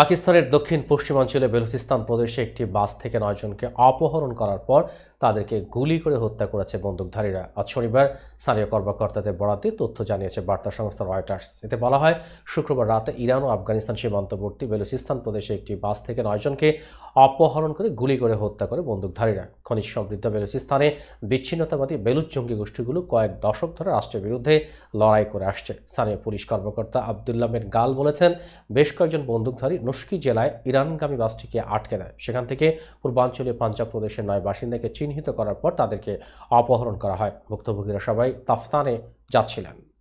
পাকিস্তানের দক্ষিণ পশ্চিমাঞ্চলে বেলুচিস্তান প্রদেশে একটি বাস থেকে নয়জনকে অপহরণ করার পর তাদেরকে গুলি করে হত্যা করেছে বন্দুকধারীরা আজ শনিবার স্থানীয় কর্মকর্তাদের বরাতে তথ্য জানিয়েছে বার্তা সংস্থা রয়টার্স এতে বলা হয় শুক্রবার রাতে ইরান ও আফগানিস্তান সীমান্তবর্তী বেলুচিস্তান প্রদেশে একটি বাস থেকে নয়জনকে অপহরণ করে গুলি করে হত্যা করে বন্দুকধারীরা খনিজ সমৃদ্ধ বেলুচিস্তানে বিচ্ছিন্নতাবাদী বেলুচ জঙ্গি গোষ্ঠীগুলো কয়েক দশক ধরে রাষ্ট্রের বিরুদ্ধে লড়াই করে আসছে স্থানীয় পুলিশ কর্মকর্তা আবদুল্লামের গাল বলেছেন বেশ কয়েকজন বন্দুকধারী নুস্কি জেলায় ইরানগামী বাসটিকে আটকে দেয় সেখান থেকে পূর্বাঞ্চলীয় পাঞ্জাব প্রদেশের নয় বাসিন্দাকে চিহ্নিত করার পর তাদেরকে অপহরণ করা হয় ভুক্তভোগীরা সবাই তাফতানে যাচ্ছিলেন